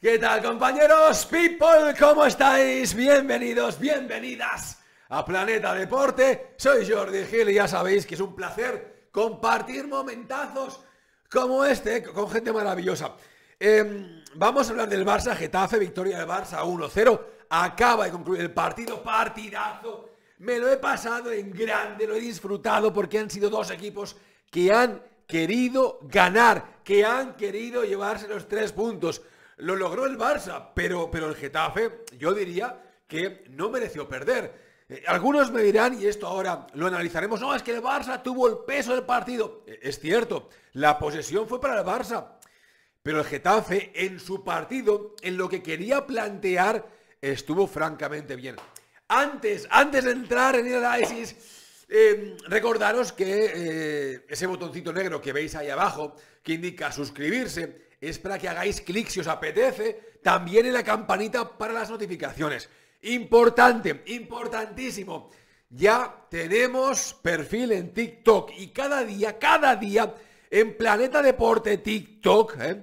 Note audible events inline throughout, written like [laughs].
¿Qué tal compañeros? People, ¿cómo estáis? Bienvenidos, bienvenidas a Planeta Deporte. Soy Jordi Gil y ya sabéis que es un placer compartir momentazos como este con gente maravillosa. Em, vamos a hablar del Barça, Getafe, victoria del Barça 1-0. Acaba de concluir el partido, partidazo. Me lo he pasado en grande, lo he disfrutado porque han sido dos equipos que han querido ganar, que han querido llevarse los tres puntos. Lo logró el Barça, pero, pero el Getafe, yo diría que no mereció perder. Eh, algunos me dirán, y esto ahora lo analizaremos, no, es que el Barça tuvo el peso del partido. Eh, es cierto, la posesión fue para el Barça, pero el Getafe en su partido, en lo que quería plantear, estuvo francamente bien. Antes, antes de entrar en el análisis, eh, recordaros que ese botoncito negro que veis ahí abajo, que indica suscribirse, es para que hagáis clic si os apetece, también en la campanita para las notificaciones. Importante, importantísimo. Ya tenemos perfil en TikTok y cada día, cada día en Planeta Deporte TikTok, ¿eh?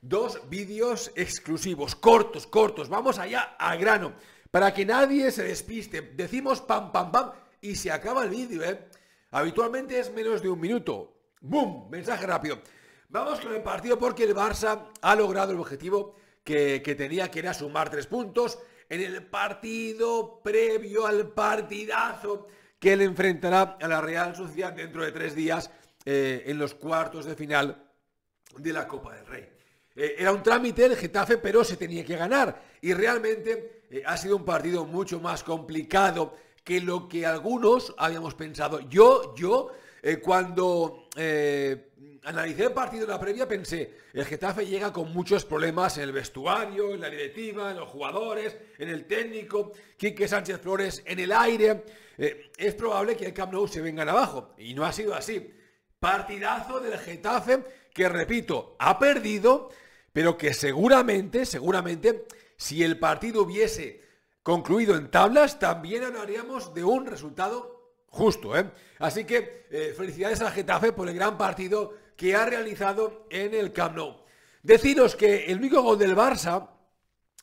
dos vídeos exclusivos, cortos, cortos. Vamos allá a grano, para que nadie se despiste. Decimos pam, pam, pam y se acaba el vídeo, ¿eh? Habitualmente es menos de un minuto. ¡Bum! Mensaje rápido. Vamos con el partido porque el Barça ha logrado el objetivo que, tenía, que era sumar tres puntos en el partido previo al partidazo que le enfrentará a la Real Sociedad dentro de tres días eh, en los cuartos de final de la Copa del Rey. Eh, era un trámite el Getafe, pero se tenía que ganar y realmente eh, ha sido un partido mucho más complicado que lo que algunos habíamos pensado. Yo, yo, cuando Mm, analicé el partido en la previa, pensé, el Getafe llega con muchos problemas en el vestuario, en la directiva, en los jugadores, en el técnico, Quique Sánchez Flores en el aire. Eh, es probable que el Camp Nou se vengan abajo. Y no ha sido así. Partidazo del Getafe que, repito, ha perdido, pero que seguramente, seguramente, si el partido hubiese concluido en tablas, también hablaríamos de un resultado justo. ¿eh? Así que eh, felicidades al Getafe por el gran partido que ha realizado en el Camp Nou. Deciros que el único gol del Barça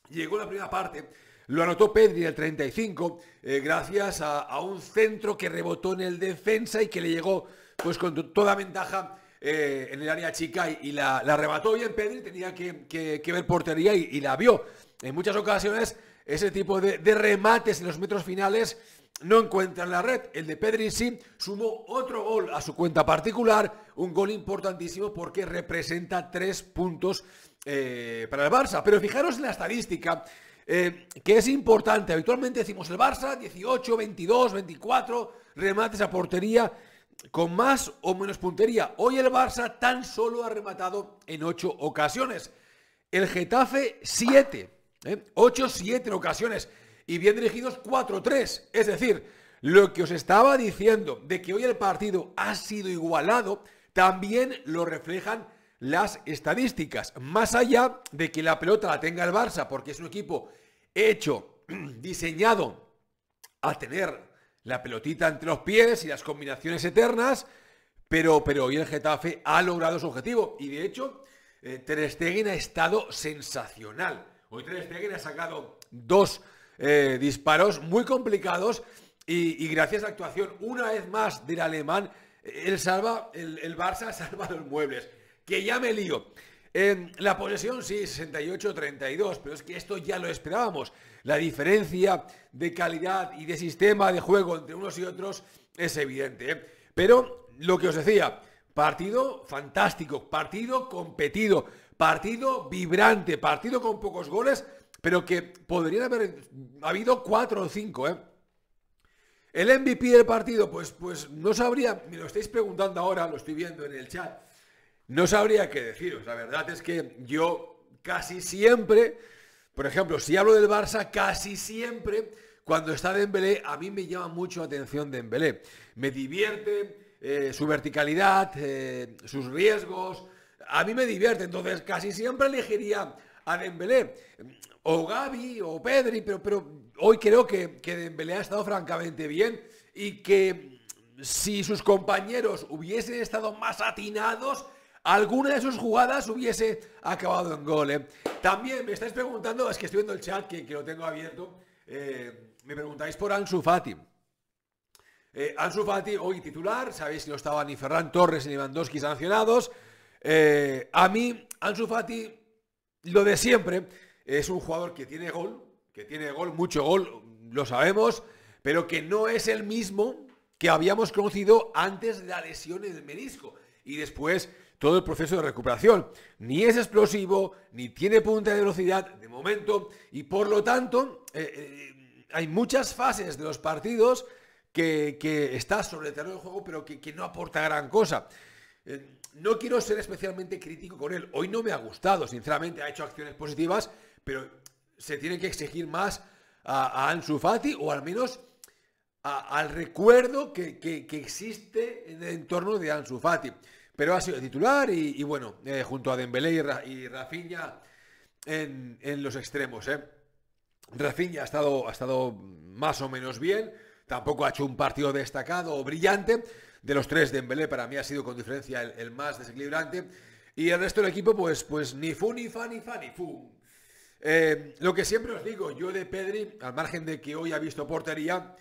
llegó en la primera parte. Lo anotó Pedri en el 35, eh, gracias a, un centro que rebotó en el defensa y que le llegó pues con toda ventaja eh, en el área chica y, la, arrebató remató bien Pedri, tenía que, ver portería y, la vio. En muchas ocasiones ese tipo de, remates en los metros finales no encuentra en la red. El de Pedri sí sumó otro gol a su cuenta particular, un gol importantísimo porque representa tres puntos eh, para el Barça. Pero fijaros en la estadística, eh, que es importante. Habitualmente decimos el Barça 18, 22, 24 remates a portería con más o menos puntería. Hoy el Barça tan solo ha rematado en ocho ocasiones. El Getafe 7. 8 ¿Eh? 8-7 ocasiones y bien dirigidos 4-3. Es decir, lo que os estaba diciendo de que hoy el partido ha sido igualado, también lo reflejan las estadísticas. Más allá de que la pelota la tenga el Barça, porque es un equipo hecho, [clears throat] diseñado a tener la pelotita entre los pies y las combinaciones eternas, pero, pero hoy el Getafe ha logrado su objetivo. Y de hecho, eh, Ter Stegen ha estado sensacional. Hoy Tres Stegen ha sacado dos eh, disparos muy complicados y, gracias a la actuación una vez más del alemán, el, salva, el, el Barça [laughs] salva los muebles. Que ya me lío. En la posesión sí, 68-32, pero es que esto ya lo esperábamos. La diferencia de calidad y de sistema de juego entre unos y otros es evidente. ¿eh? Pero lo que os decía, partido fantástico, partido competido. Partido vibrante, partido con pocos goles, pero que podría haber habido cuatro o cinco, ¿eh? El MVP del partido, pues, pues no sabría, me lo estáis preguntando ahora, lo estoy viendo en el chat, no sabría qué deciros. La verdad es que yo casi siempre, por ejemplo, si hablo del Barça, casi siempre, cuando está Dembélé, a mí me llama mucho la atención Dembélé. Me divierte eh, su verticalidad, eh, sus riesgos, a mí me divierte, entonces casi siempre elegiría a Dembélé o Gaby o Pedri, pero, pero hoy creo que, que Dembélé ha estado francamente bien y que si sus compañeros hubiesen estado más atinados, alguna de sus jugadas hubiese acabado en gol. ¿eh? También me estáis preguntando, es que estoy viendo el chat que, que lo tengo abierto, eh, me preguntáis por Ansu Fati. Eh, Ansu Fati hoy titular, sabéis que no estaba ni Ferran Torres ni Lewandowski sancionados. Eh, a mí, Ansu Fati, lo de siempre, es un jugador que tiene gol, que tiene gol, mucho gol, lo sabemos, pero que no es el mismo que habíamos conocido antes de la lesión en el menisco y después todo el proceso de recuperación. Ni es explosivo, ni tiene punta de velocidad de momento y por lo tanto eh, eh, hay muchas fases de los partidos que, está sobre el terreno del juego pero que no aporta gran cosa. Eh, no quiero ser especialmente crítico con él. Hoy no me ha gustado, sinceramente. Ha hecho acciones positivas, pero se tiene que exigir más a, a Ansu Fati o al menos al recuerdo que, existe en el entorno de Ansu Fati. Pero ha sido titular y, bueno, eh, junto a Dembélé y, Rafinha en, los extremos. Eh. Rafinha ha estado, ha estado más o menos bien. Tampoco ha hecho un partido destacado o brillante, de los tres, de Embelé, para mí ha sido con diferencia el, más desequilibrante. Y el resto del equipo, pues, pues ni fu, ni fa, ni fa, ni fu. Eh, lo que siempre os digo, yo de Pedri, al margen de que hoy ha visto portería,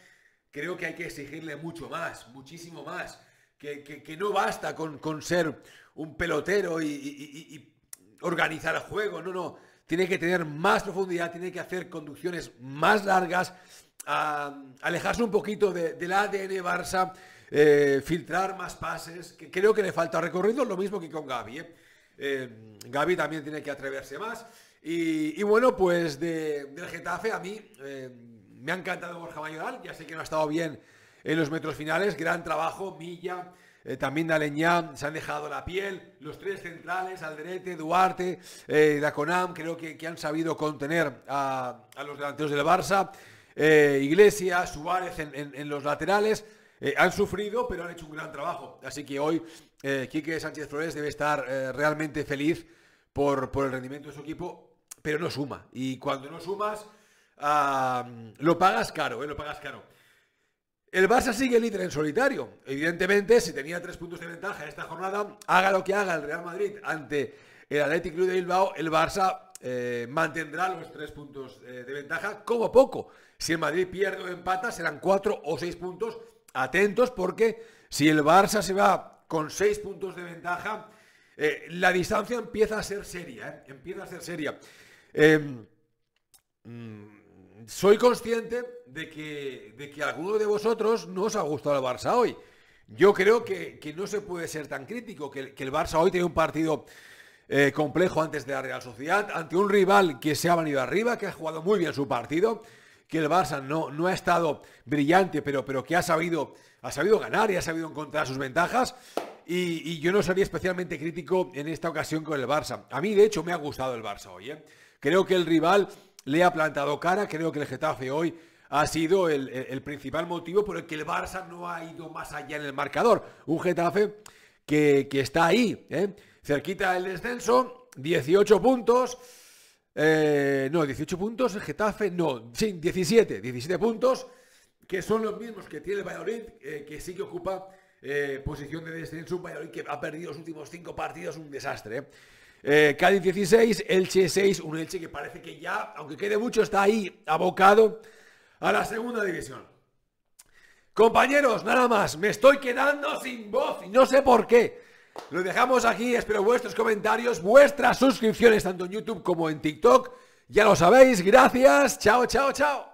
creo que hay que exigirle mucho más, muchísimo más. Que, no basta con, ser un pelotero y, organizar el juego, no, no. Tiene que tener más profundidad, tiene que hacer conducciones más largas, a alejarse un poquito de, del ADN Barça eh, filtrar más pases, creo que le falta recorrido, lo mismo que con Gaby. ¿eh? Eh, Gaby también tiene que atreverse más. Y, bueno, pues de, del Getafe a mí me ha encantado Borja Mayoral, ya sé que no ha estado bien en los metros finales, gran trabajo, Milla. también Daleñán, se han dejado la piel, los tres centrales, Alderete, Duarte, Daconam, creo que, han sabido contener a, los delanteros del Barça, Iglesias, Suárez en, los laterales. Eh, han sufrido, pero han hecho un gran trabajo. Así que hoy eh, Quique Sánchez Flores debe estar eh, realmente feliz por, el rendimiento de su equipo, pero no suma. Y cuando no sumas, lo pagas caro, lo pagas caro. El Barça sigue líder en solitario. Evidentemente, si tenía tres puntos de ventaja esta jornada, haga lo que haga el Real Madrid ante el Athletic Club de Bilbao, el Barça mantendrá los tres puntos de ventaja como poco. Si el Madrid pierde o empata, serán cuatro o seis puntos atentos porque si el Barça se va con seis puntos de ventaja, eh, la distancia empieza a ser seria, ¿eh? empieza a ser seria. Eh, mm, soy consciente de que, de que alguno de vosotros no os ha gustado el Barça hoy. Yo creo que, no se puede ser tan crítico, que, que el Barça hoy tiene un partido complejo antes de la Real Sociedad, ante un rival que se ha venido arriba, que ha jugado muy bien su partido, que el Barça no, no ha estado brillante, pero, pero que ha sabido, ha sabido ganar y ha sabido encontrar sus ventajas. Y, yo no sería especialmente crítico en esta ocasión con el Barça. A mí, de hecho, me ha gustado el Barça hoy. ¿eh? Creo que el rival le ha plantado cara, creo que el Getafe hoy ha sido el, principal motivo por el que el Barça no ha ido más allá en el marcador. Un Getafe que, está ahí, ¿eh? cerquita del descenso, 18 puntos eh, no, 18 puntos, Getafe, no, 17, 17 puntos, que son los mismos que tiene el Valladolid, eh, que sí que ocupa eh, posición de descenso, un Valladolid que ha perdido los últimos 5 partidos, un desastre. Cádiz 16, Elche 6, un Elche que parece que ya, aunque quede mucho, está ahí abocado a la segunda división. Compañeros, nada más, me estoy quedando sin voz y no sé por qué. Lo dejamos aquí, espero vuestros comentarios, vuestras suscripciones tanto en YouTube como en TikTok. Ya lo sabéis, gracias, chao, chao, chao.